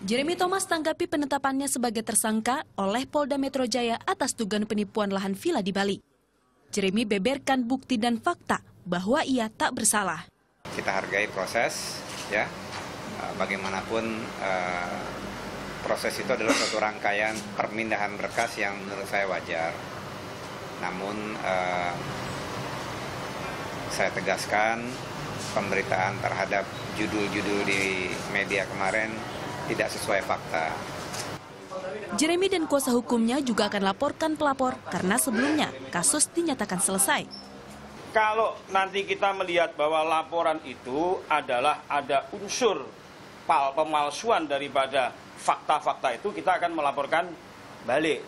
Jeremy Thomas tanggapi penetapannya sebagai tersangka oleh Polda Metro Jaya atas dugaan penipuan lahan villa di Bali. Jeremy beberkan bukti dan fakta bahwa ia tak bersalah. Kita hargai proses, ya. Eh, bagaimanapun eh, proses itu adalah satu rangkaian permindahan berkas yang menurut saya wajar. Namun eh, saya tegaskan pemberitaan terhadap judul-judul di media kemarin tidak sesuai fakta. Jeremy dan kuasa hukumnya juga akan laporkan pelapor karena sebelumnya kasus dinyatakan selesai. Kalau nanti kita melihat bahwa laporan itu adalah ada unsur pal pemalsuan daripada fakta-fakta itu, kita akan melaporkan balik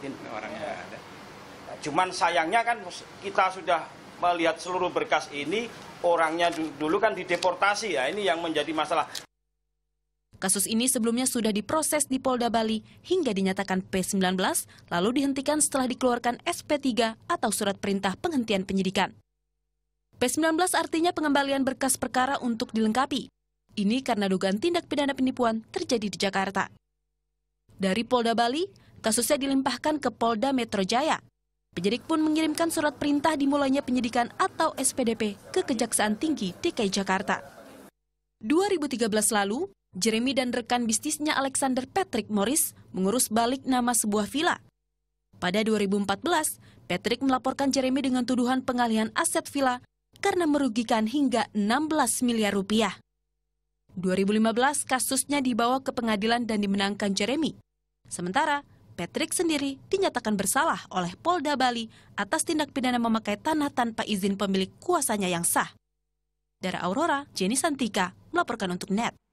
Cuman sayangnya kan kita sudah melihat seluruh berkas ini orangnya dulu kan dideportasi ya ini yang menjadi masalah. Kasus ini sebelumnya sudah diproses di Polda Bali hingga dinyatakan P19, lalu dihentikan setelah dikeluarkan SP3 atau surat perintah penghentian penyidikan. P19 artinya pengembalian berkas perkara untuk dilengkapi. Ini karena dugaan tindak pidana penipuan terjadi di Jakarta. Dari Polda Bali, kasusnya dilimpahkan ke Polda Metro Jaya. Penyidik pun mengirimkan surat perintah dimulainya penyidikan atau SPDP ke Kejaksaan Tinggi DKI Jakarta. 2013 lalu, Jeremy dan rekan bisnisnya Alexander Patrick Morris mengurus balik nama sebuah villa. Pada 2014, Patrick melaporkan Jeremy dengan tuduhan pengalihan aset villa karena merugikan hingga 16 miliar rupiah. 2015 kasusnya dibawa ke pengadilan dan dimenangkan Jeremy. Sementara Patrick sendiri dinyatakan bersalah oleh Polda Bali atas tindak pidana memakai tanah tanpa izin pemilik kuasanya yang sah. Dara Aurora, Jenny Santika melaporkan untuk NET.